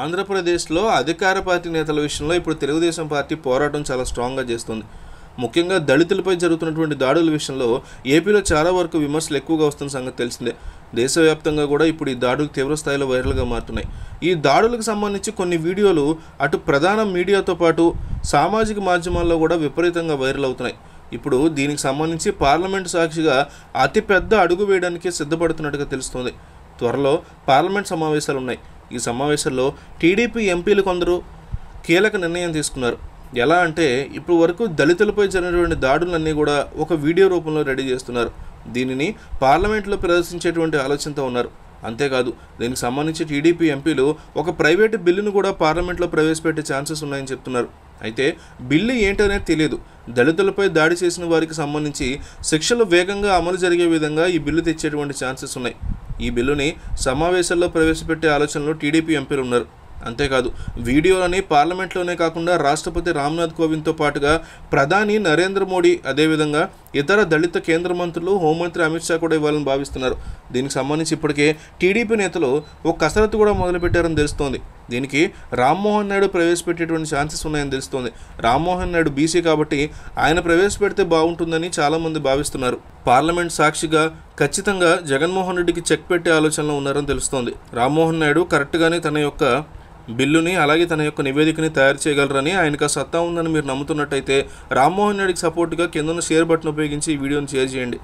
ఆంధ్రప్రదేశ్లో అధికార పార్టీ నేతల విషయంలో ఇప్పుడు తెలుగుదేశం పార్టీ పోరాటం చాలా స్ట్రాంగ్గా చేస్తుంది ముఖ్యంగా దళితులపై జరుగుతున్నటువంటి దాడుల విషయంలో ఏపీలో చాలా వరకు విమర్శలు ఎక్కువగా వస్తున్న సంగతి తెలిసిందే దేశవ్యాప్తంగా కూడా ఇప్పుడు ఈ దాడులు తీవ్రస్థాయిలో వైరల్గా మారుతున్నాయి ఈ దాడులకు సంబంధించి కొన్ని వీడియోలు అటు ప్రధాన మీడియాతో పాటు సామాజిక మాధ్యమాల్లో కూడా విపరీతంగా వైరల్ అవుతున్నాయి ఇప్పుడు దీనికి సంబంధించి పార్లమెంటు సాక్షిగా అతిపెద్ద అడుగు వేయడానికి సిద్ధపడుతున్నట్టుగా తెలుస్తుంది త్వరలో పార్లమెంట్ సమావేశాలు ఉన్నాయి ఈ సమావేశంలో టీడీపీ ఎంపీలు కొందరు కీలక నిర్ణయం తీసుకున్నారు ఎలా అంటే ఇప్పుడు వరకు దళితులపై జరిగినటువంటి దాడులన్నీ కూడా ఒక వీడియో రూపంలో రెడీ చేస్తున్నారు దీనిని పార్లమెంట్లో ప్రదర్శించేటువంటి ఆలోచనతో ఉన్నారు అంతేకాదు దీనికి సంబంధించి టీడీపీ ఎంపీలు ఒక ప్రైవేటు బిల్లును కూడా పార్లమెంట్లో ప్రవేశపెట్టే ఛాన్సెస్ ఉన్నాయని చెప్తున్నారు అయితే బిల్లు ఏంటనేది తెలియదు దళితులపై దాడి చేసిన వారికి సంబంధించి శిక్షలు వేగంగా అమలు జరిగే విధంగా ఈ బిల్లు తెచ్చేటువంటి ఛాన్సెస్ ఉన్నాయి ఈ బిల్లుని సమావేశాల్లో ప్రవేశపెట్టే ఆలోచనలో టీడీపీ ఎంపీలు ఉన్నారు అంతేకాదు వీడియోలని పార్లమెంట్లోనే కాకుండా రాష్ట్రపతి రామ్నాథ్ కోవింద్తో పాటుగా ప్రధాని నరేంద్ర మోడీ అదేవిధంగా ఇతర దళిత కేంద్ర మంత్రులు హోంమంత్రి అమిత్ షా కూడా ఇవ్వాలని భావిస్తున్నారు దీనికి సంబంధించి ఇప్పటికే టీడీపీ నేతలు ఒక కసరత్తు కూడా మొదలుపెట్టారని తెలుస్తోంది దీనికి రామ్మోహన్ నాయుడు ప్రవేశపెట్టేటువంటి ఛాన్సెస్ ఉన్నాయని తెలుస్తోంది రామ్మోహన్ నాయుడు బీసీ కాబట్టి ఆయన ప్రవేశపెడితే బాగుంటుందని చాలామంది భావిస్తున్నారు పార్లమెంట్ సాక్షిగా ఖచ్చితంగా జగన్మోహన్ రెడ్డికి చెక్ పెట్టే ఆలోచనలో ఉన్నారని తెలుస్తోంది రామ్మోహన్ నాయుడు కరెక్ట్గానే తన యొక్క బిల్లుని అలాగే తన యొక్క నివేదికని తయారు చేయగలరని ఆయనకు సత్తా ఉందని మీరు నమ్ముతున్నట్టయితే రామ్మోహన్ రెడ్డికి సపోర్ట్గా కింద షేర్ బటన్ ఉపయోగించి ఈ వీడియోని షేర్ చేయండి